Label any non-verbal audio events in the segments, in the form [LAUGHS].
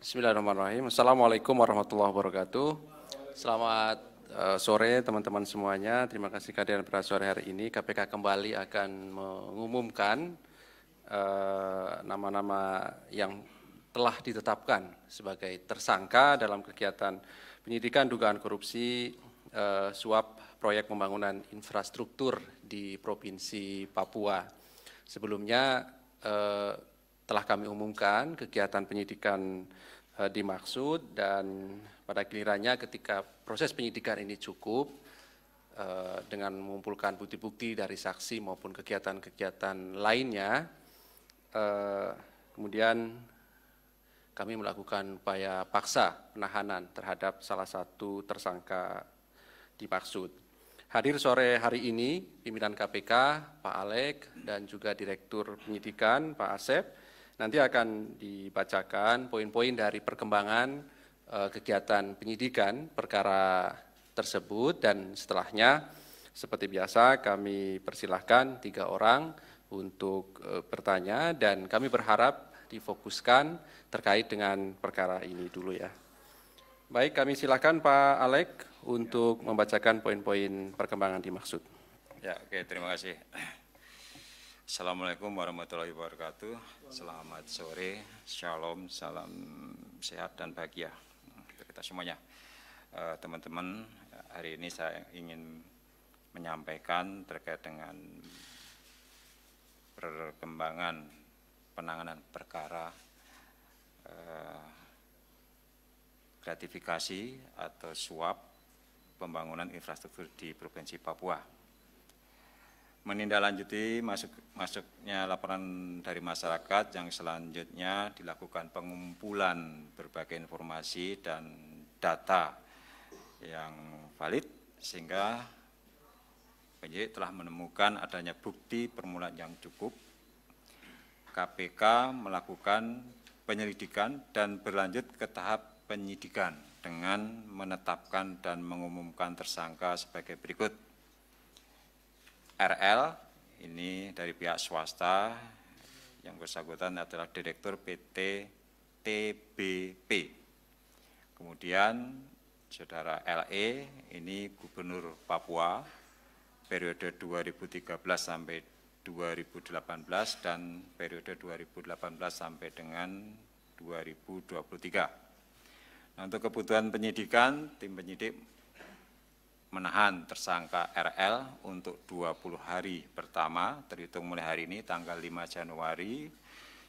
Bismillahirrahmanirrahim. Assalamualaikum warahmatullahi wabarakatuh. Selamat eh, sore teman-teman semuanya. Terima kasih kehadiran pada sore hari ini. KPK kembali akan mengumumkan eh, nama-nama uh, yang telah ditetapkan sebagai tersangka dalam kegiatan penyidikan dugaan korupsi uh, suap proyek pembangunan infrastruktur di Provinsi Papua. Sebelumnya uh, telah kami umumkan kegiatan penyidikan e, dimaksud dan pada gilirannya ketika proses penyidikan ini cukup e, dengan mengumpulkan bukti-bukti dari saksi maupun kegiatan-kegiatan lainnya e, kemudian kami melakukan upaya paksa penahanan terhadap salah satu tersangka dimaksud. Hadir sore hari ini pimpinan KPK Pak Alek dan juga Direktur Penyidikan Pak Asep Nanti akan dibacakan poin-poin dari perkembangan eh, kegiatan penyidikan perkara tersebut dan setelahnya seperti biasa kami persilahkan tiga orang untuk eh, bertanya dan kami berharap difokuskan terkait dengan perkara ini dulu ya. Baik, kami silakan Pak Alek untuk membacakan poin-poin perkembangan dimaksud. Ya, oke, terima kasih. Assalamualaikum warahmatullahi wabarakatuh. Selamat sore, shalom, salam sehat dan bahagia untuk kita semuanya. Eh, teman-teman, hari ini saya ingin menyampaikan terkait dengan perkembangan penanganan perkara eh, gratifikasi atau suap pembangunan infrastruktur di Provinsi Papua menindaklanjuti masuk masuknya laporan dari masyarakat yang selanjutnya dilakukan pengumpulan berbagai informasi dan data yang valid sehingga penyidik telah menemukan adanya bukti permulaan yang cukup KPK melakukan penyelidikan dan berlanjut ke tahap penyidikan dengan menetapkan dan mengumumkan tersangka sebagai berikut RL ini dari pihak swasta yang bersangkutan adalah Direktur PT TBP. Kemudian Saudara LE ini Gubernur Papua periode 2013 sampai 2018 dan periode 2018 sampai dengan 2023. Nah, untuk kebutuhan penyidikan, tim penyidik menahan tersangka RL untuk 20 hari pertama terhitung mulai hari ini tanggal 5 Januari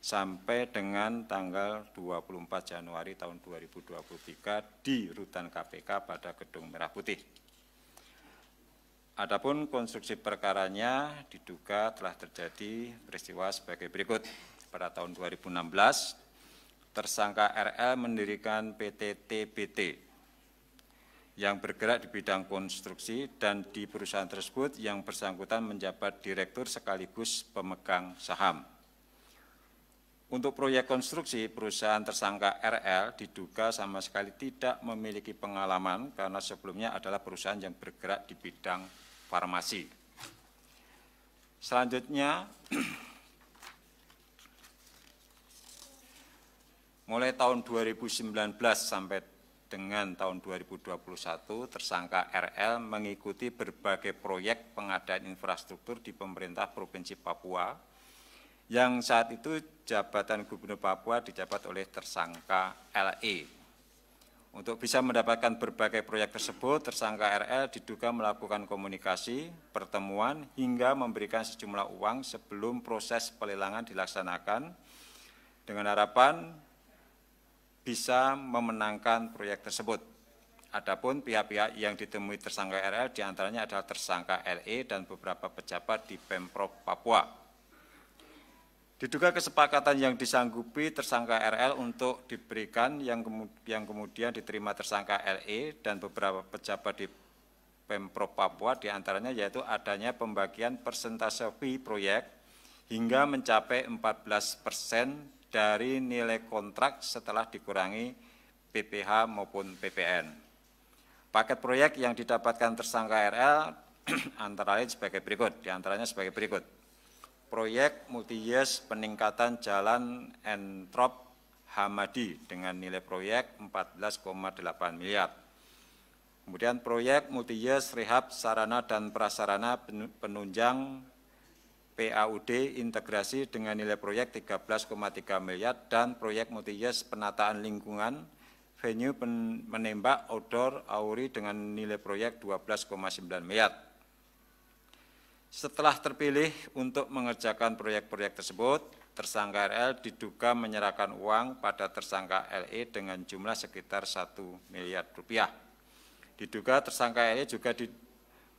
sampai dengan tanggal 24 Januari tahun 2023 di Rutan KPK pada Gedung Merah Putih. Adapun konstruksi perkaranya diduga telah terjadi peristiwa sebagai berikut. Pada tahun 2016, tersangka RL mendirikan PT TBT yang bergerak di bidang konstruksi dan di perusahaan tersebut yang bersangkutan menjabat direktur sekaligus pemegang saham. Untuk proyek konstruksi, perusahaan tersangka RL diduga sama sekali tidak memiliki pengalaman karena sebelumnya adalah perusahaan yang bergerak di bidang farmasi. Selanjutnya, [CLEARS THROAT] mulai tahun 2019 sampai dengan tahun 2021 tersangka RL mengikuti berbagai proyek pengadaan infrastruktur di pemerintah Provinsi Papua yang saat itu jabatan Gubernur Papua dijabat oleh tersangka LE. Untuk bisa mendapatkan berbagai proyek tersebut, tersangka RL diduga melakukan komunikasi, pertemuan, hingga memberikan sejumlah uang sebelum proses pelelangan dilaksanakan dengan harapan bisa memenangkan proyek tersebut. Adapun pihak-pihak yang ditemui tersangka RL diantaranya adalah tersangka LE dan beberapa pejabat di Pemprov Papua. Diduga kesepakatan yang disanggupi tersangka RL untuk diberikan yang, yang kemudian diterima tersangka LE dan beberapa pejabat di Pemprov Papua diantaranya yaitu adanya pembagian persentase fee proyek hingga mencapai 14 persen dari nilai kontrak setelah dikurangi PPH maupun PPN. Paket proyek yang didapatkan tersangka RL [CLEARS THROAT] antara lain sebagai berikut, diantaranya sebagai berikut. Proyek multi-years peningkatan jalan Entrop Hamadi dengan nilai proyek 14,8 miliar. Kemudian proyek multi-years rehab sarana dan prasarana penunjang PAUD integrasi dengan nilai proyek 13,3 miliar dan proyek multi-yes penataan lingkungan venue menembak outdoor auri dengan nilai proyek 12,9 miliar. Setelah terpilih untuk mengerjakan proyek-proyek tersebut, tersangka RL diduga menyerahkan uang pada tersangka LE dengan jumlah sekitar 1 miliar rupiah. Diduga tersangka LE juga diduga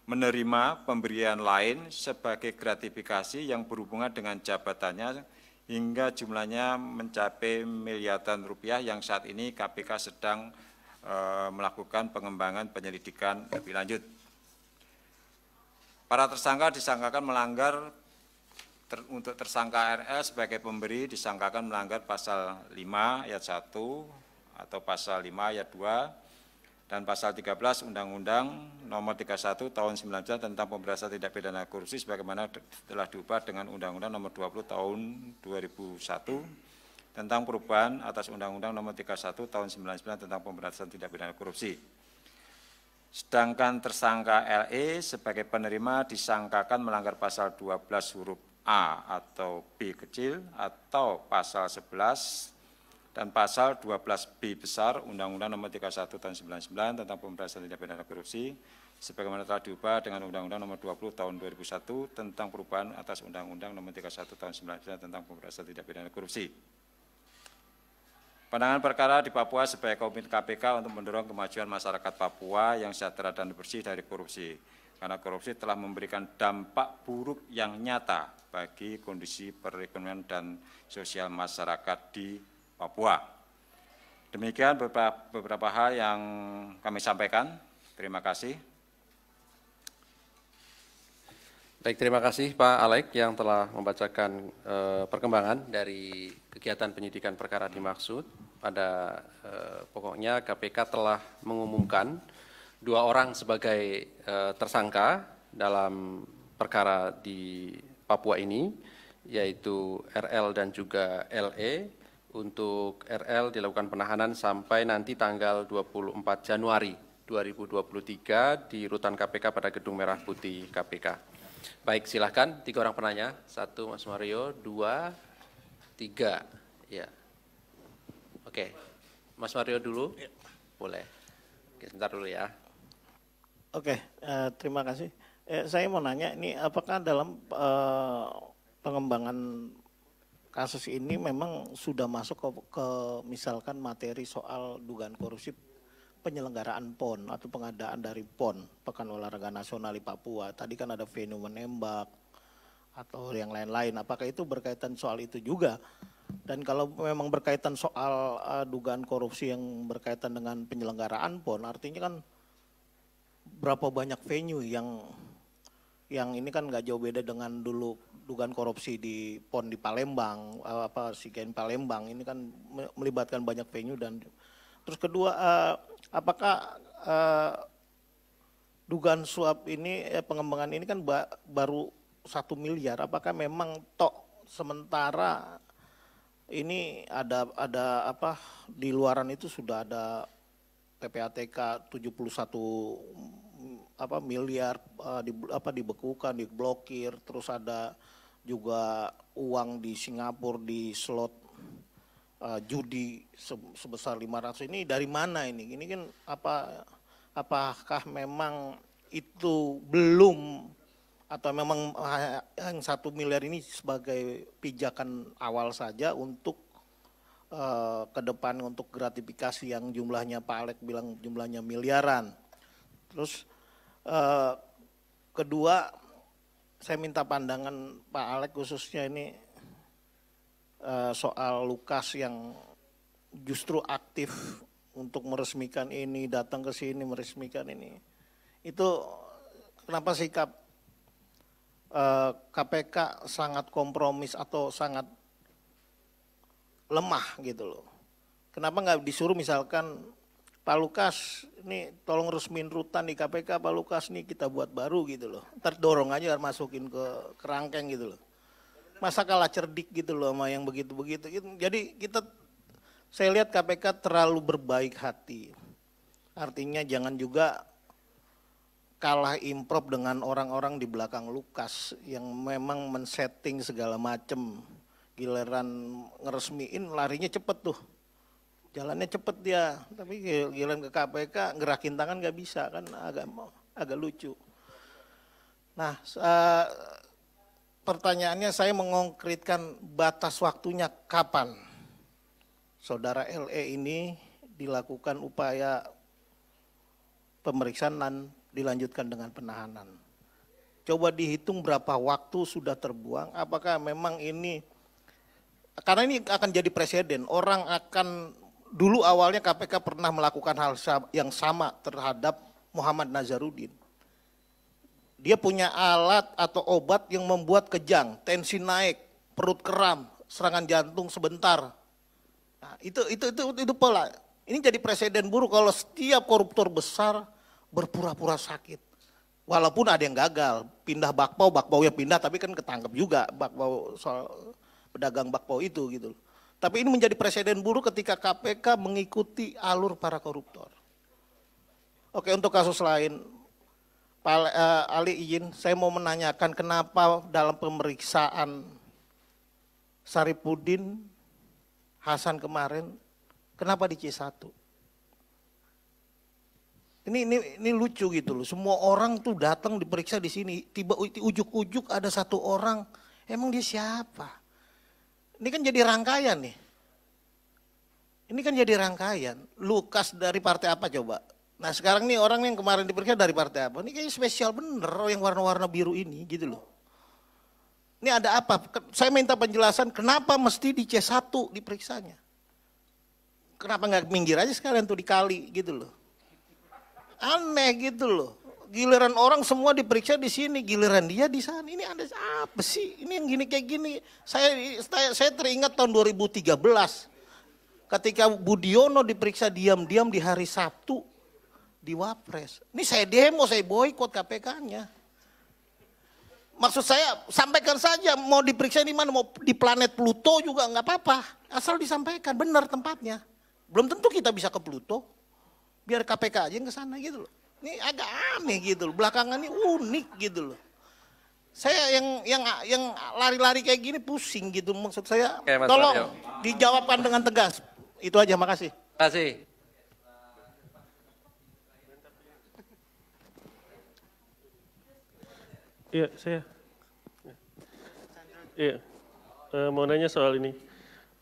menerima pemberian lain sebagai gratifikasi yang berhubungan dengan jabatannya hingga jumlahnya mencapai miliaran rupiah yang saat ini KPK sedang e, melakukan pengembangan penyelidikan lebih lanjut. Para tersangka disangkakan melanggar ter, untuk tersangka RS sebagai pemberi disangkakan melanggar pasal 5 ayat 1 atau pasal 5 ayat 2 dan pasal 13 Undang-Undang Nomor 31 Tahun 19 tentang Pemberantasan Tindak Pidana Korupsi sebagaimana telah diubah dengan Undang-Undang Nomor 20 Tahun 2001 tentang perubahan atas Undang-Undang Nomor 31 Tahun 19 tentang Pemberantasan Tindak Pidana Korupsi. Sedangkan tersangka LE sebagai penerima disangkakan melanggar pasal 12 huruf A atau B kecil atau pasal 11 dan pasal 12B besar Undang-Undang Nomor 31 Tahun 99 tentang Pemberantasan Tindak Pidana Korupsi sebagaimana telah diubah dengan Undang-Undang Nomor 20 Tahun 2001 tentang perubahan atas Undang-Undang Nomor 31 Tahun 99 tentang Pemberantasan Tindak Pidana Korupsi. Pandangan perkara di Papua sebagai komit KPK untuk mendorong kemajuan masyarakat Papua yang sejahtera dan bersih dari korupsi, karena korupsi telah memberikan dampak buruk yang nyata bagi kondisi perekonomian dan sosial masyarakat di Papua. Demikian beberapa, beberapa hal yang kami sampaikan. Terima kasih. Baik, terima kasih Pak Alek yang telah membacakan e, perkembangan dari kegiatan penyidikan perkara dimaksud. Pada e, pokoknya KPK telah mengumumkan dua orang sebagai e, tersangka dalam perkara di Papua ini, yaitu RL dan juga LE untuk RL dilakukan penahanan sampai nanti tanggal 24 Januari 2023 di Rutan KPK pada Gedung Merah Putih KPK. Baik, silahkan tiga orang penanya. Satu Mas Mario, dua, tiga. Ya. Oke, Mas Mario dulu. Ya. Boleh. Oke, sebentar dulu ya. Oke, eh, terima kasih. Eh, saya mau nanya, ini apakah dalam eh, pengembangan kasus ini memang sudah masuk ke, ke misalkan materi soal dugaan korupsi penyelenggaraan PON atau pengadaan dari PON, Pekan Olahraga Nasional di Papua. Tadi kan ada venue menembak atau yang lain-lain. Apakah itu berkaitan soal itu juga? Dan kalau memang berkaitan soal uh, dugaan korupsi yang berkaitan dengan penyelenggaraan PON, artinya kan berapa banyak venue yang yang ini kan nggak jauh beda dengan dulu dugaan korupsi di PON di Palembang, eh, apa Sigen Palembang ini kan melibatkan banyak venue dan terus kedua eh, apakah eh, dugaan suap ini eh, pengembangan ini kan baru satu miliar apakah memang tok sementara ini ada ada apa di luaran itu sudah ada PPATK 71 apa miliar di apa dibekukan, diblokir, terus ada juga uang di Singapura di slot uh, judi sebesar sebesar 500 ini dari mana ini? Ini kan apa apakah memang itu belum atau memang eh, yang satu miliar ini sebagai pijakan awal saja untuk uh, ke depan untuk gratifikasi yang jumlahnya Pak Alek bilang jumlahnya miliaran. Terus uh, kedua saya minta pandangan Pak Alek khususnya ini eh, soal Lukas yang justru aktif untuk meresmikan ini, datang ke sini meresmikan ini. Itu kenapa sikap KPK eh, sangat kompromis atau sangat lemah gitu loh. Kenapa nggak disuruh misalkan Pak Lukas, ini tolong resmin rutan di KPK, Pak Lukas nih kita buat baru gitu loh. terdorong aja masukin ke kerangkeng gitu loh. Masa kalah cerdik gitu loh sama yang begitu-begitu. Jadi kita, saya lihat KPK terlalu berbaik hati. Artinya jangan juga kalah improv dengan orang-orang di belakang Lukas yang memang men-setting segala macem. Giliran ngeresmiin larinya cepet tuh jalannya cepet dia tapi giliran ke KPK gerakin tangan nggak bisa kan agak agak lucu nah uh, pertanyaannya saya mengkonkretkan batas waktunya kapan saudara LE ini dilakukan upaya pemeriksaan dan dilanjutkan dengan penahanan coba dihitung berapa waktu sudah terbuang apakah memang ini karena ini akan jadi presiden orang akan dulu awalnya KPK pernah melakukan hal yang sama terhadap Muhammad Nazarudin. Dia punya alat atau obat yang membuat kejang, tensi naik, perut keram, serangan jantung sebentar. Nah, itu itu itu itu pola. Ini jadi presiden buruk kalau setiap koruptor besar berpura-pura sakit. Walaupun ada yang gagal, pindah bakpao, bakpao ya pindah, tapi kan ketangkep juga bakpao soal pedagang bakpao itu gitu. Tapi ini menjadi presiden buruk ketika KPK mengikuti alur para koruptor. Oke, untuk kasus lain, Pak eh, Ali izin, saya mau menanyakan kenapa dalam pemeriksaan Saripudin Hasan kemarin, kenapa di C1? Ini, ini, ini lucu gitu loh, semua orang tuh datang diperiksa di sini, tiba ujuk-ujuk ada satu orang, emang dia siapa? Ini kan jadi rangkaian nih. Ini kan jadi rangkaian. Lukas dari partai apa coba? Nah sekarang nih orang yang kemarin diperiksa dari partai apa? Ini kayaknya spesial bener yang warna-warna biru ini gitu loh. Ini ada apa? Saya minta penjelasan kenapa mesti di C1 diperiksanya. Kenapa nggak minggir aja sekalian tuh dikali gitu loh. Aneh gitu loh giliran orang semua diperiksa di sini, giliran dia di sana. Ini ada apa sih? Ini yang gini kayak gini. Saya saya, saya teringat tahun 2013 ketika Budiono diperiksa diam-diam di hari Sabtu di Wapres. Ini saya demo, saya boikot KPK-nya. Maksud saya sampaikan saja mau diperiksa di mana mau di planet Pluto juga nggak apa-apa asal disampaikan benar tempatnya. Belum tentu kita bisa ke Pluto. Biar KPK aja yang ke sana gitu loh. Ini agak aneh gitu loh. Belakangan ini unik gitu loh. Saya yang yang yang lari-lari kayak gini pusing gitu maksud saya. Oke, Mas tolong Mario. dijawabkan dengan tegas. Itu aja makasih. Kasih. Iya, saya. Iya. Uh, mau nanya soal ini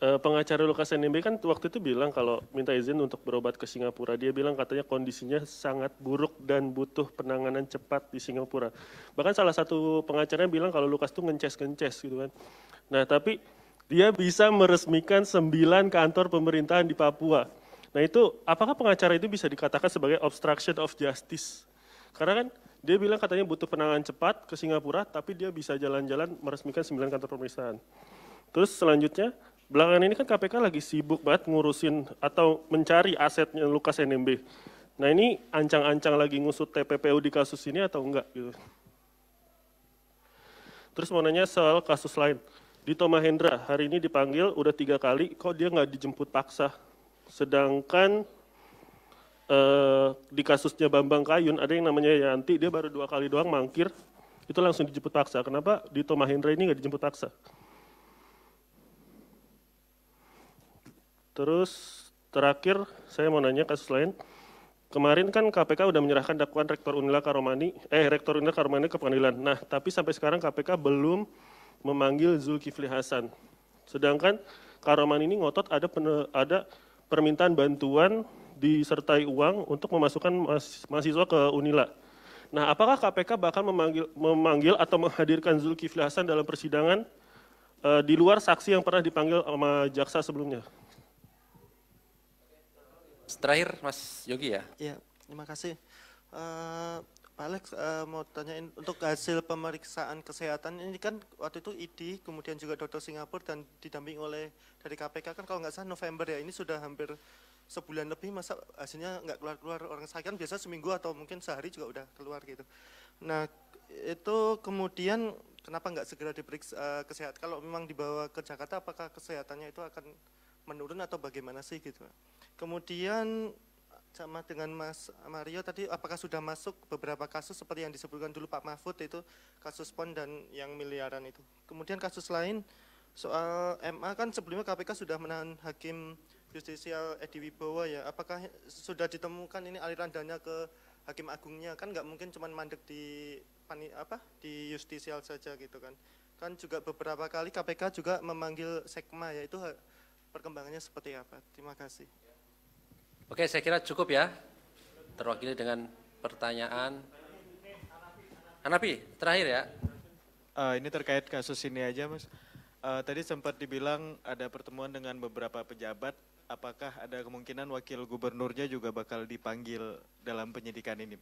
uh, pengacara Lukas NMB kan waktu itu bilang kalau minta izin untuk berobat ke Singapura. Dia bilang katanya kondisinya sangat buruk dan butuh penanganan cepat di Singapura. Bahkan salah satu pengacaranya bilang kalau Lukas tuh ngences-ngences gitu kan. Nah tapi dia bisa meresmikan sembilan kantor pemerintahan di Papua. Nah itu apakah pengacara itu bisa dikatakan sebagai obstruction of justice? Karena kan dia bilang katanya butuh penanganan cepat ke Singapura, tapi dia bisa jalan-jalan meresmikan sembilan kantor pemerintahan. Terus selanjutnya, belakangan ini kan KPK lagi sibuk banget ngurusin atau mencari asetnya Lukas NMB. Nah ini ancang-ancang lagi ngusut TPPU di kasus ini atau enggak gitu. Terus mau nanya soal kasus lain. Dito Mahendra hari ini dipanggil udah tiga kali, kok dia nggak dijemput paksa? Sedangkan eh, di kasusnya Bambang Kayun ada yang namanya Yanti, dia baru dua kali doang mangkir, itu langsung dijemput paksa. Kenapa Dito Mahendra ini nggak dijemput paksa? Terus terakhir saya mau nanya kasus lain. Kemarin kan KPK sudah menyerahkan dakwaan Rektor Unila Karomani, eh Rektor Unila Karomani ke pengadilan. Nah, tapi sampai sekarang KPK belum memanggil Zulkifli Hasan. Sedangkan Karomani ini ngotot ada pene, ada permintaan bantuan disertai uang untuk memasukkan mahasiswa ke Unila. Nah, apakah KPK bahkan memanggil, memanggil atau menghadirkan Zulkifli Hasan dalam persidangan uh, di luar saksi yang pernah dipanggil sama jaksa sebelumnya? Terakhir Mas Yogi ya. Iya, terima kasih. Uh, Pak Alex uh, mau tanyain untuk hasil pemeriksaan kesehatan ini kan waktu itu ID kemudian juga dokter Singapura dan didampingi oleh dari KPK kan kalau nggak salah November ya ini sudah hampir sebulan lebih masa hasilnya nggak keluar-keluar orang sakit kan biasa seminggu atau mungkin sehari juga udah keluar gitu. Nah itu kemudian kenapa nggak segera diperiksa uh, kesehatan kalau memang dibawa ke Jakarta apakah kesehatannya itu akan menurun atau bagaimana sih gitu? Kemudian sama dengan Mas Mario tadi apakah sudah masuk beberapa kasus seperti yang disebutkan dulu Pak Mahfud itu kasus PON dan yang miliaran itu. Kemudian kasus lain soal MA kan sebelumnya KPK sudah menahan hakim justisial Edi Wibowo ya. Apakah sudah ditemukan ini aliran dana ke hakim agungnya kan nggak mungkin cuma mandek di pani, apa di justisial saja gitu kan. Kan juga beberapa kali KPK juga memanggil sekma ya itu perkembangannya seperti apa. Terima kasih. Oke, saya kira cukup ya. Terwakili dengan pertanyaan. Hanapi, terakhir ya. Uh, ini terkait kasus ini aja, Mas. Uh, tadi sempat dibilang ada pertemuan dengan beberapa pejabat. Apakah ada kemungkinan wakil gubernurnya juga bakal dipanggil dalam penyidikan ini?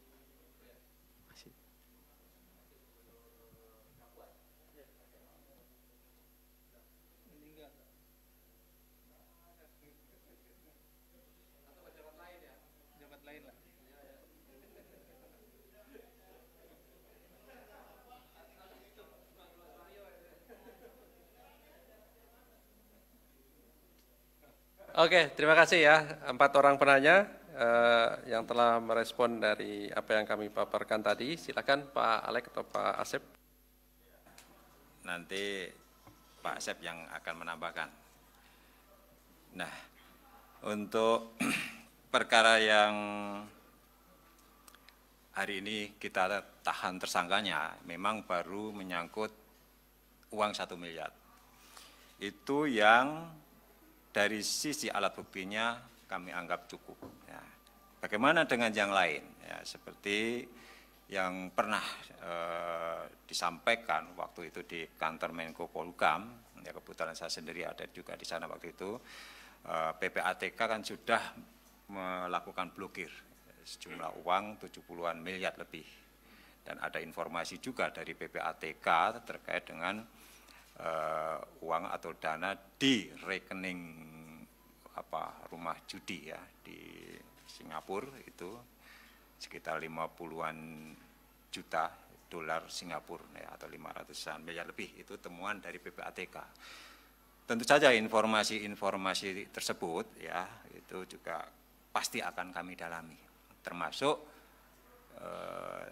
Oke, terima kasih ya empat orang penanya eh, yang telah merespon dari apa yang kami paparkan tadi. Silakan Pak Alek atau Pak Asep. Nanti Pak Asep yang akan menambahkan. Nah, untuk [CLEARS THROAT] perkara yang hari ini kita tahan tersangkanya memang baru menyangkut uang satu miliar. Itu yang dari sisi alat buktinya kami anggap cukup. Ya. Bagaimana dengan yang lain? Ya, seperti yang pernah e, disampaikan waktu itu di kantor Menko Polhukam, ya kebetulan saya sendiri ada juga di sana waktu itu, e, eh, PPATK kan sudah melakukan blokir sejumlah uang 70-an miliar lebih. Dan ada informasi juga dari PPATK terkait dengan uh, uang atau dana di rekening apa rumah judi ya di Singapura itu sekitar 50-an juta dolar Singapura ya, atau 500-an miliar lebih itu temuan dari PPATK. Tentu saja informasi-informasi tersebut ya itu juga pasti akan kami dalami termasuk eh,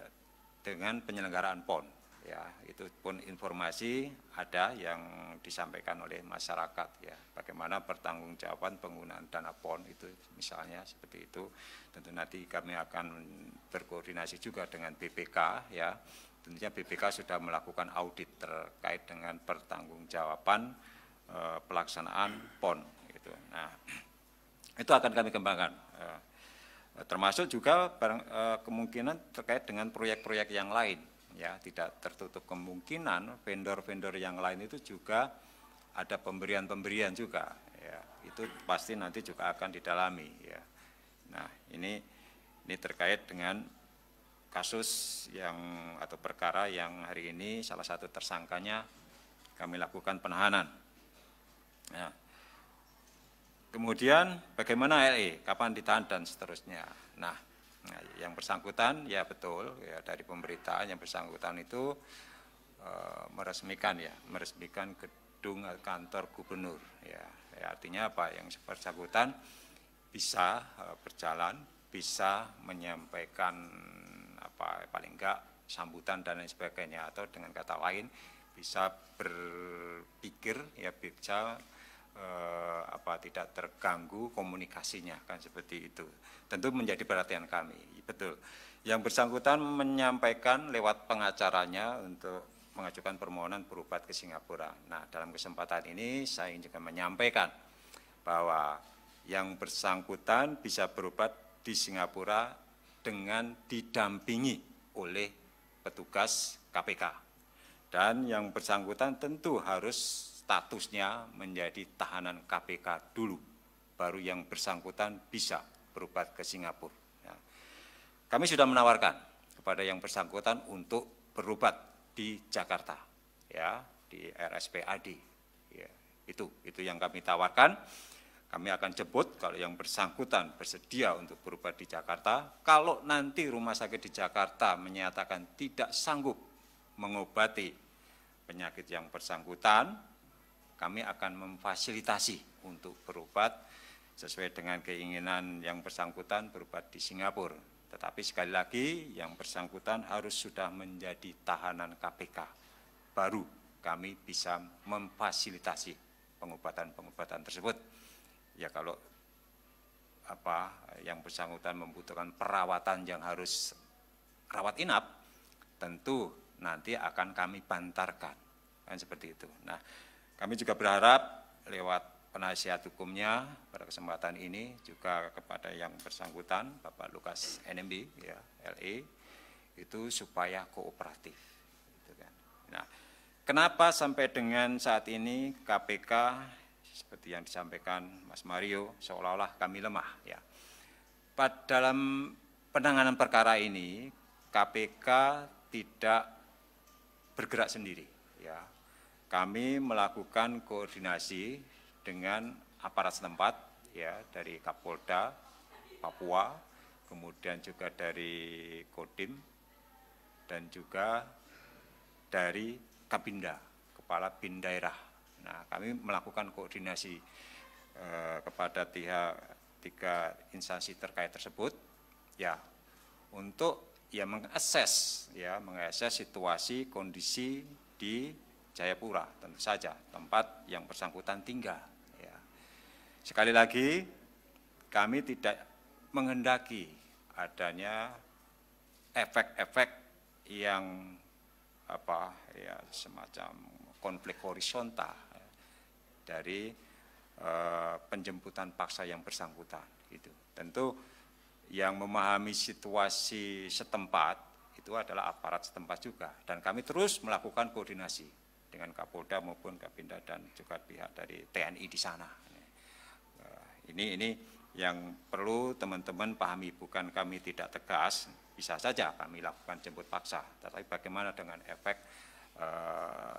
dengan penyelenggaraan PON ya itu pun informasi ada yang disampaikan oleh masyarakat ya bagaimana pertanggungjawaban penggunaan dana PON itu misalnya seperti itu tentu nanti kami akan berkoordinasi juga dengan BPK ya tentunya BPK sudah melakukan audit terkait dengan pertanggungjawaban e, pelaksanaan PON itu nah itu akan kami kembangkan e, termasuk juga e, kemungkinan terkait dengan proyek-proyek yang lain ya tidak tertutup kemungkinan vendor-vendor yang lain itu juga ada pemberian-pemberian juga ya itu pasti nanti juga akan didalami ya nah ini ini terkait dengan kasus yang atau perkara yang hari ini salah satu tersangkanya kami lakukan penahanan ya. kemudian bagaimana LE kapan ditahan dan seterusnya nah yang bersangkutan ya betul ya dari pemberitaan yang bersangkutan itu e, meresmikan ya meresmikan gedung kantor gubernur ya, ya artinya apa yang bersangkutan bisa e, berjalan bisa menyampaikan apa paling enggak sambutan dan lain sebagainya atau dengan kata lain bisa berpikir ya bisa eh, apa tidak terganggu komunikasinya kan seperti itu. Tentu menjadi perhatian kami. Betul. Yang bersangkutan menyampaikan lewat pengacaranya untuk mengajukan permohonan berobat ke Singapura. Nah, dalam kesempatan ini saya ingin juga menyampaikan bahwa yang bersangkutan bisa berobat di Singapura dengan didampingi oleh petugas KPK. Dan yang bersangkutan tentu harus statusnya menjadi tahanan KPK dulu, baru yang bersangkutan bisa berobat ke Singapura. Ya. kami sudah menawarkan kepada yang bersangkutan untuk berobat di Jakarta, ya di RSPAD. Ya, itu itu yang kami tawarkan. Kami akan jemput kalau yang bersangkutan bersedia untuk berobat di Jakarta. Kalau nanti rumah sakit di Jakarta menyatakan tidak sanggup mengobati penyakit yang bersangkutan, kami akan memfasilitasi untuk berobat sesuai dengan keinginan yang bersangkutan berobat di Singapura. Tetapi sekali lagi yang bersangkutan harus sudah menjadi tahanan KPK. Baru kami bisa memfasilitasi pengobatan-pengobatan tersebut. Ya kalau apa yang bersangkutan membutuhkan perawatan yang harus rawat inap, tentu nanti akan kami bantarkan. Kan seperti itu. Nah, kami juga berharap lewat penasihat hukumnya pada kesempatan ini juga kepada yang bersangkutan Bapak Lukas NMB ya LE itu supaya kooperatif. Gitu kan. Nah, kenapa sampai dengan saat ini KPK seperti yang disampaikan Mas Mario seolah-olah kami lemah ya. Pada dalam penanganan perkara ini KPK tidak bergerak sendiri ya kami melakukan koordinasi dengan aparat setempat ya dari Kapolda Papua, kemudian juga dari Kodim dan juga dari Kabinda, Kepala Bin Daerah. Nah, kami melakukan koordinasi eh, kepada pihak tiga instansi terkait tersebut ya untuk ya mengakses ya mengakses situasi kondisi di Jayapura tentu saja tempat yang bersangkutan tinggal. Ya. Sekali lagi kami tidak menghendaki adanya efek-efek yang apa ya semacam konflik horizontal ya, dari eh, penjemputan paksa yang bersangkutan Itu Tentu yang memahami situasi setempat itu adalah aparat setempat juga dan kami terus melakukan koordinasi dengan Kapolda maupun Kapinda dan juga pihak dari TNI di sana. Eh, ini ini yang perlu teman-teman pahami bukan kami tidak tegas, bisa saja kami lakukan jemput paksa, tetapi bagaimana dengan efek e,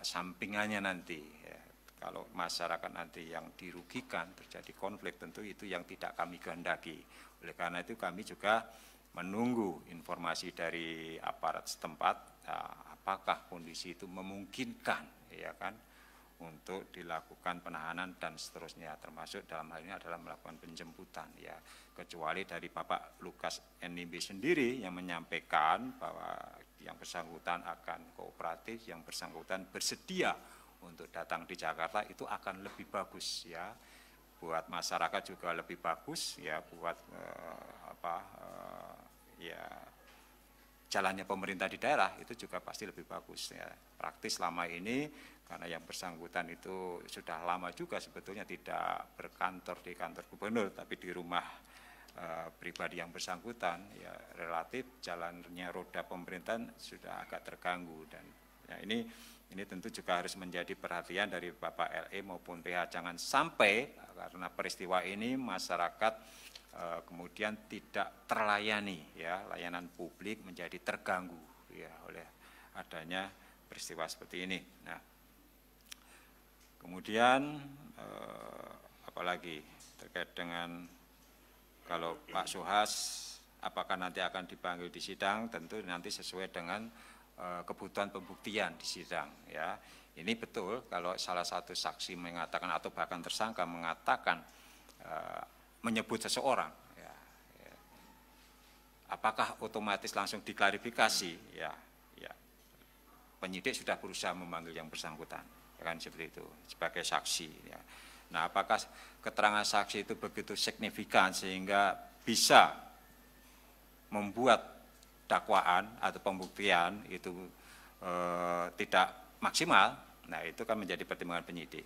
sampingannya nanti. Ya. Kalau masyarakat nanti yang dirugikan terjadi konflik tentu itu yang tidak kami kehendaki. Oleh karena itu kami juga menunggu informasi dari aparat setempat eh, apakah kondisi itu memungkinkan ya kan untuk dilakukan penahanan dan seterusnya termasuk dalam hal ini adalah melakukan penjemputan ya kecuali dari Bapak Lukas NIB sendiri yang menyampaikan bahwa yang bersangkutan akan kooperatif yang bersangkutan bersedia untuk datang di Jakarta itu akan lebih bagus ya buat masyarakat juga lebih bagus ya buat eh, apa eh, ya jalannya pemerintah di daerah itu juga pasti lebih bagus ya. Praktis selama ini karena yang bersangkutan itu sudah lama juga sebetulnya tidak berkantor di kantor gubernur tapi di rumah eh, pribadi yang bersangkutan ya relatif jalannya roda pemerintahan sudah agak terganggu dan ya ini ini tentu juga harus menjadi perhatian dari Bapak LE maupun PH jangan sampai karena peristiwa ini masyarakat Eh, kemudian tidak terlayani ya layanan publik menjadi terganggu ya oleh adanya peristiwa seperti ini. Nah, kemudian eh, apalagi terkait dengan kalau Pak Suhas apakah nanti akan dipanggil di sidang tentu nanti sesuai dengan eh, kebutuhan pembuktian di sidang ya. Ini betul kalau salah satu saksi mengatakan atau bahkan tersangka mengatakan eh, menyebut seseorang. Ya, ya. Apakah otomatis langsung diklarifikasi? Ya, ya. Penyidik sudah berusaha memanggil yang bersangkutan, ya kan seperti itu sebagai saksi. Ya. Nah, apakah keterangan saksi itu begitu signifikan sehingga bisa membuat dakwaan atau pembuktian itu e, tidak maksimal? Nah, itu kan menjadi pertimbangan penyidik.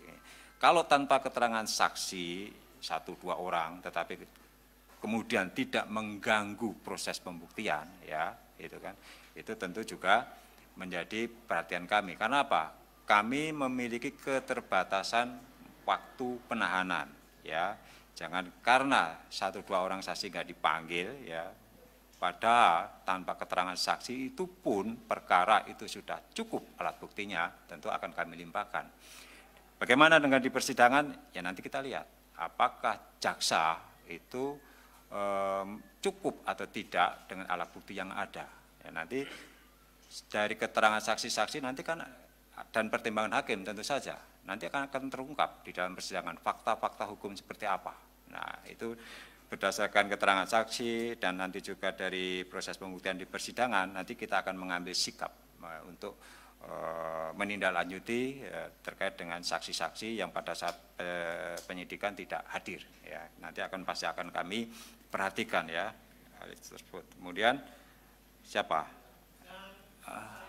Kalau tanpa keterangan saksi satu dua orang, tetapi kemudian tidak mengganggu proses pembuktian, ya, itu kan, itu tentu juga menjadi perhatian kami. Karena apa? Kami memiliki keterbatasan waktu penahanan, ya. Jangan karena satu dua orang saksi nggak dipanggil, ya. pada tanpa keterangan saksi itu pun perkara itu sudah cukup alat buktinya, tentu akan kami limpahkan. Bagaimana dengan di persidangan? Ya nanti kita lihat apakah jaksa itu um, cukup atau tidak dengan alat bukti yang ada. Ya, nanti dari keterangan saksi-saksi nanti kan dan pertimbangan hakim tentu saja nanti akan akan terungkap di dalam persidangan fakta-fakta hukum seperti apa. Nah itu berdasarkan keterangan saksi dan nanti juga dari proses pembuktian di persidangan nanti kita akan mengambil sikap eh, untuk Eh, menindaklanjuti eh, terkait dengan saksi-saksi yang pada saat eh, penyidikan tidak hadir ya nanti akan pasti akan kami perhatikan ya hal tersebut kemudian siapa ah.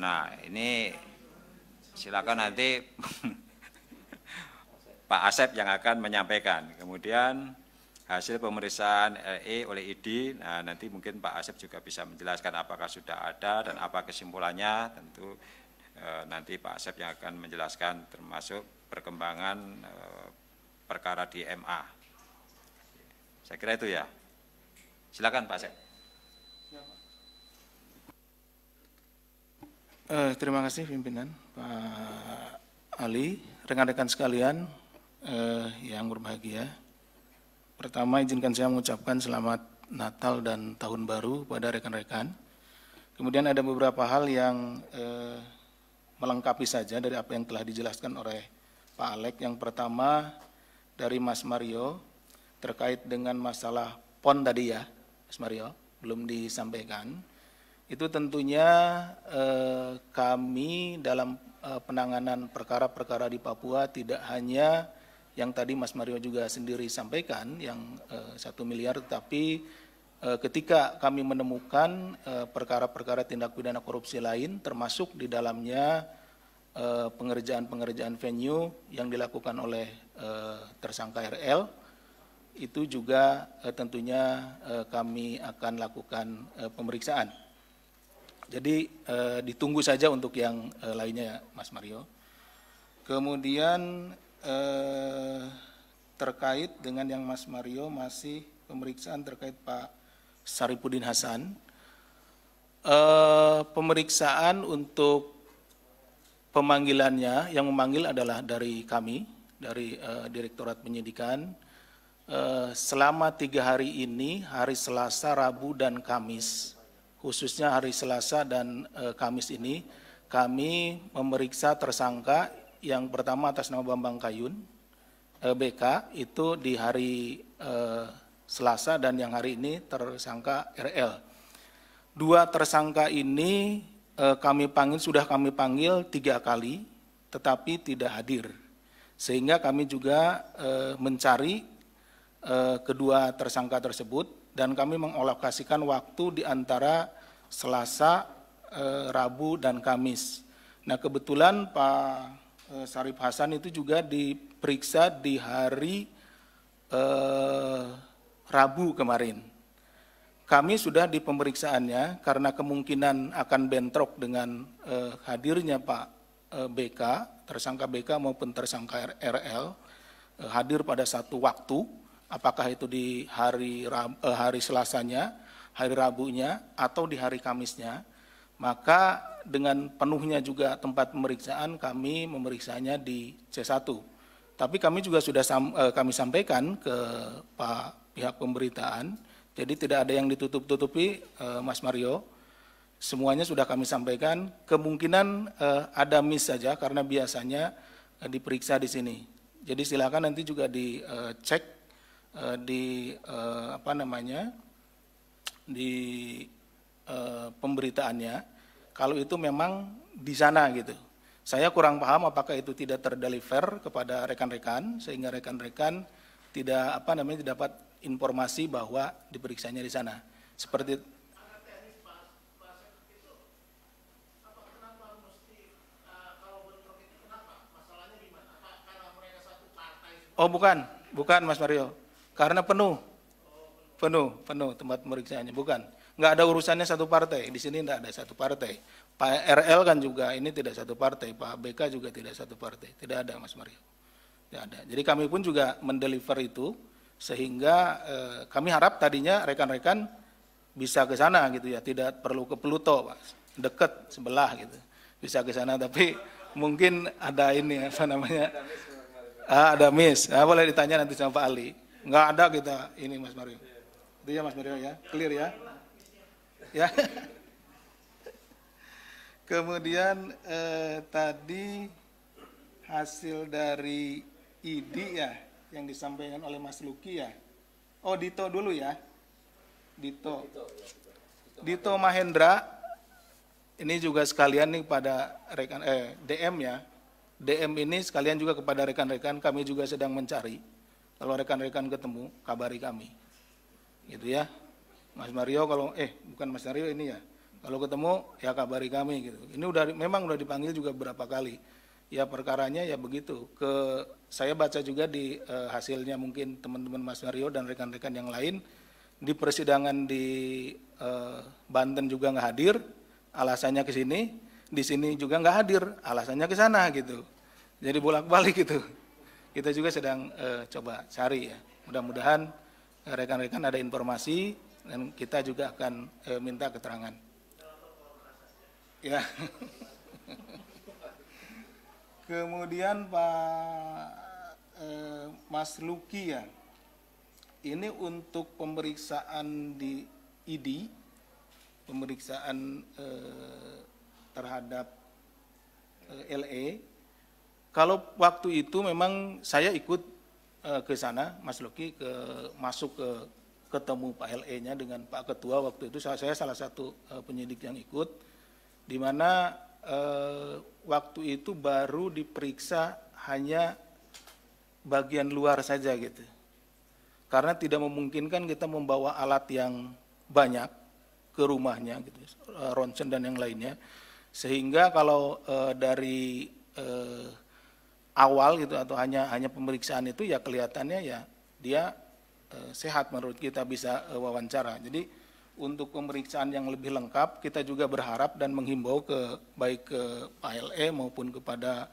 nah ini silakan nanti [LAUGHS] Pak Asep yang akan menyampaikan kemudian hasil pemeriksaan eh, E oleh ID. Nah, nanti mungkin Pak Asep juga bisa menjelaskan apakah sudah ada dan apa kesimpulannya. Tentu eh, nanti Pak Asep yang akan menjelaskan termasuk perkembangan eh, perkara di MA. Saya kira itu ya. Silakan Pak Asep. Eh, terima kasih pimpinan Pak Ali, rekan-rekan sekalian eh, yang berbahagia. Pertama izinkan saya mengucapkan selamat Natal dan Tahun Baru pada rekan-rekan. Kemudian ada beberapa hal yang eh, melengkapi saja dari apa yang telah dijelaskan oleh Pak Alek. Yang pertama dari Mas Mario terkait dengan masalah PON tadi ya, Mas Mario, belum disampaikan. Itu tentunya eh, kami dalam eh, penanganan perkara-perkara di Papua tidak hanya yang tadi Mas Mario juga sendiri sampaikan yang eh, satu miliar tetapi eh, ketika kami menemukan eh, perkara-perkara tindak pidana korupsi lain termasuk di dalamnya pengerjaan-pengerjaan venue yang dilakukan oleh tersangka RL itu juga tentunya kami akan lakukan pemeriksaan. Jadi ditunggu saja untuk yang lainnya ya, Mas Mario. Kemudian eh, terkait dengan yang Mas Mario masih pemeriksaan terkait Pak Saripudin Hasan. Eh, pemeriksaan untuk pemanggilannya yang memanggil adalah dari kami dari eh, Direktorat Penyidikan. Eh, selama tiga hari ini, hari Selasa, Rabu, dan Kamis, khususnya hari Selasa dan eh, Kamis ini, kami memeriksa tersangka yang pertama atas nama Bambang Kayun, eh, BK itu di hari eh, Selasa dan yang hari ini tersangka RL. Dua tersangka ini eh, kami panggil sudah kami panggil tiga kali, tetapi tidak hadir. Sehingga kami juga mencari kedua tersangka tersebut dan kami mengolokasikan waktu di antara Selasa, Rabu dan Kamis. Nah kebetulan Pak Eh, Sarif Hasan itu juga diperiksa di hari eh, Rabu kemarin. Kami sudah di pemeriksaannya karena kemungkinan akan bentrok dengan eh, hadirnya Pak eh, BK, tersangka BK maupun tersangka RL eh, hadir pada satu waktu, apakah itu di hari eh, hari Selasanya, hari Rabunya atau di hari Kamisnya maka dengan penuhnya juga tempat pemeriksaan kami memeriksanya di C1. Tapi kami juga sudah eh, kami sampaikan ke Pak pihak pemberitaan, jadi tidak ada yang ditutup-tutupi eh, Mas Mario. Semuanya sudah kami sampaikan, kemungkinan eh, ada miss saja karena biasanya diperiksa di sini. Jadi silakan nanti juga dicek di apa namanya di pemberitaannya kalau itu memang di sana gitu. Saya kurang paham apakah itu tidak terdeliver kepada rekan-rekan sehingga rekan-rekan tidak apa namanya tidak dapat informasi bahwa diperiksanya di sana. Seperti Oh bukan, bukan Mas Mario. Karena penuh. Penuh, penuh tempat pemeriksaannya. Bukan nggak ada urusannya satu partai. Di sini tidak ada satu partai. Pak RL kan juga ini tidak satu partai, Pak BK juga tidak satu partai. Tidak ada Mas Mario. Tidak ada. Jadi kami pun juga mendeliver itu sehingga eh, kami harap tadinya rekan-rekan bisa ke sana gitu ya, tidak perlu ke Pluto, Pak. Dekat sebelah gitu. Bisa ke sana tapi mungkin ada ini apa namanya? Ah, ada miss. Ah, boleh ditanya nanti sama Pak Ali. nggak ada kita ini Mas Mario. Itu ya Mas Mario ya, clear ya ya. [LAUGHS] Kemudian eh, tadi hasil dari ID ya yang disampaikan oleh Mas Luki ya. Oh Dito dulu ya. Dito. Dito Mahendra ini juga sekalian nih pada rekan eh DM ya. DM ini sekalian juga kepada rekan-rekan kami juga sedang mencari. Kalau rekan-rekan ketemu kabari kami. Gitu ya. Mas Mario kalau eh bukan Mas Mario ini ya kalau ketemu ya kabari kami gitu ini udah memang udah dipanggil juga berapa kali ya perkaranya ya begitu ke saya baca juga di eh, hasilnya mungkin teman-teman Mas Mario dan rekan-rekan yang lain di persidangan di eh, Banten juga nggak hadir alasannya ke sini di sini juga nggak hadir alasannya ke sana gitu jadi bolak-balik gitu kita juga sedang eh, coba cari ya mudah-mudahan eh, rekan-rekan ada informasi dan kita juga akan eh, minta keterangan. Ya. [LAUGHS] Kemudian Pak eh, Mas Luki ya, ini untuk pemeriksaan di ID, pemeriksaan eh, terhadap eh, LE. Kalau waktu itu memang saya ikut eh, ke sana, Mas Luki ke masuk ke ketemu Pak LE-nya dengan Pak Ketua waktu itu saya, salah satu eh, penyidik yang ikut di mana uh, waktu itu baru diperiksa hanya bagian luar saja gitu. Karena tidak memungkinkan kita membawa alat yang banyak ke rumahnya gitu, eh, ronsen dan yang lainnya. Sehingga kalau dari awal gitu atau hanya hanya pemeriksaan itu ya kelihatannya ya dia Eh, sehat menurut kita bisa eh, wawancara. Jadi untuk pemeriksaan yang lebih lengkap kita juga berharap dan menghimbau ke baik ke PLE maupun kepada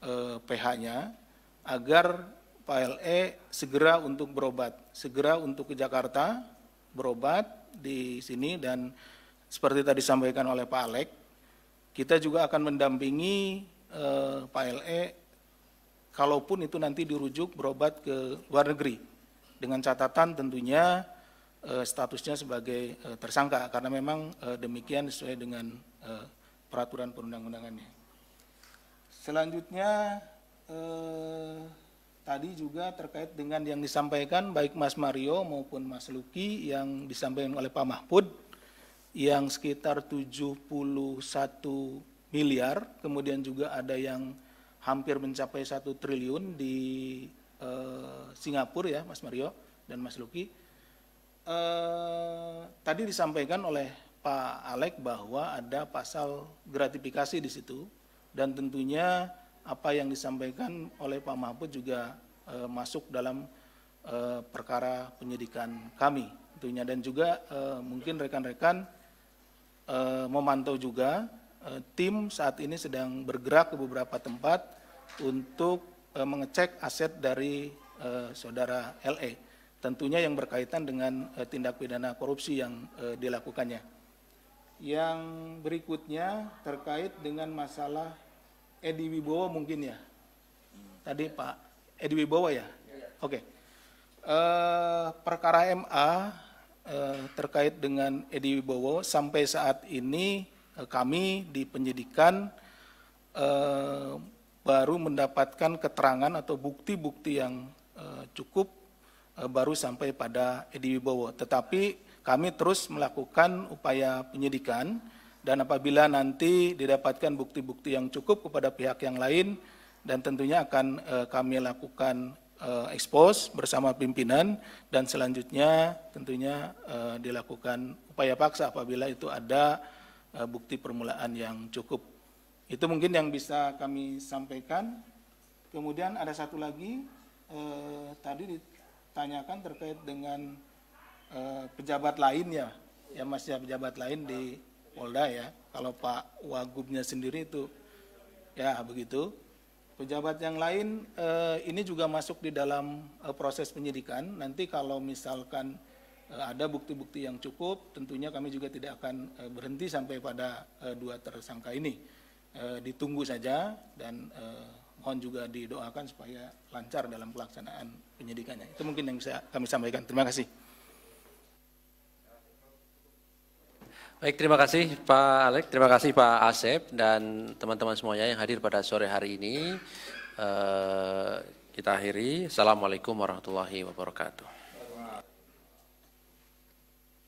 eh, PH-nya agar PLE segera untuk berobat, segera untuk ke Jakarta berobat di sini dan seperti tadi disampaikan oleh Pak Alek, kita juga akan mendampingi eh, PLE kalaupun itu nanti dirujuk berobat ke luar negeri dengan catatan tentunya eh, statusnya sebagai eh, tersangka karena memang eh, demikian sesuai dengan peraturan perundang-undangannya. Selanjutnya tadi juga terkait dengan yang disampaikan baik Mas Mario maupun Mas Luki yang disampaikan oleh Pak Mahfud yang sekitar 71 miliar, kemudian juga ada yang hampir mencapai satu triliun di Eh, Singapura ya Mas Mario dan Mas Luki. Eh, tadi disampaikan oleh Pak Alek bahwa ada pasal gratifikasi di situ dan tentunya apa yang disampaikan oleh Pak Mahfud juga eh, masuk dalam perkara penyidikan kami tentunya dan juga mungkin rekan-rekan memantau juga tim saat ini sedang bergerak ke beberapa tempat untuk Eh, mengecek aset dari eh, saudara LE, tentunya yang berkaitan dengan eh, tindak pidana korupsi yang dilakukannya. Yang berikutnya terkait dengan masalah Edi Wibowo mungkin ya, tadi Pak Edi Wibowo ya, iya, iya. oke. Okay. perkara MA terkait dengan Edi Wibowo sampai saat ini kami di penyidikan baru mendapatkan keterangan atau bukti-bukti yang eh, cukup eh, baru sampai pada Edi Wibowo. Tetapi kami terus melakukan upaya penyidikan dan apabila nanti didapatkan bukti-bukti yang cukup kepada pihak yang lain dan tentunya akan eh, kami lakukan ekspos bersama pimpinan dan selanjutnya tentunya dilakukan upaya paksa apabila itu ada bukti permulaan yang cukup itu mungkin yang bisa kami sampaikan. Kemudian ada satu lagi eh, tadi ditanyakan terkait dengan eh, pejabat lain ya, ya masih ya, pejabat lain di Polda ya. Kalau Pak Wagubnya sendiri itu ya begitu. Pejabat yang lain eh, ini juga masuk di dalam eh, proses penyidikan. Nanti kalau misalkan eh, ada bukti-bukti yang cukup, tentunya kami juga tidak akan eh, berhenti sampai pada eh, dua tersangka ini e, ditunggu saja dan e, mohon juga didoakan supaya lancar dalam pelaksanaan penyidikannya. Itu mungkin yang bisa kami sampaikan. Terima kasih. Baik, terima kasih Pak Alek, terima kasih Pak Asep dan teman-teman semuanya yang hadir pada sore hari ini. E, kita akhiri. Assalamualaikum warahmatullahi wabarakatuh.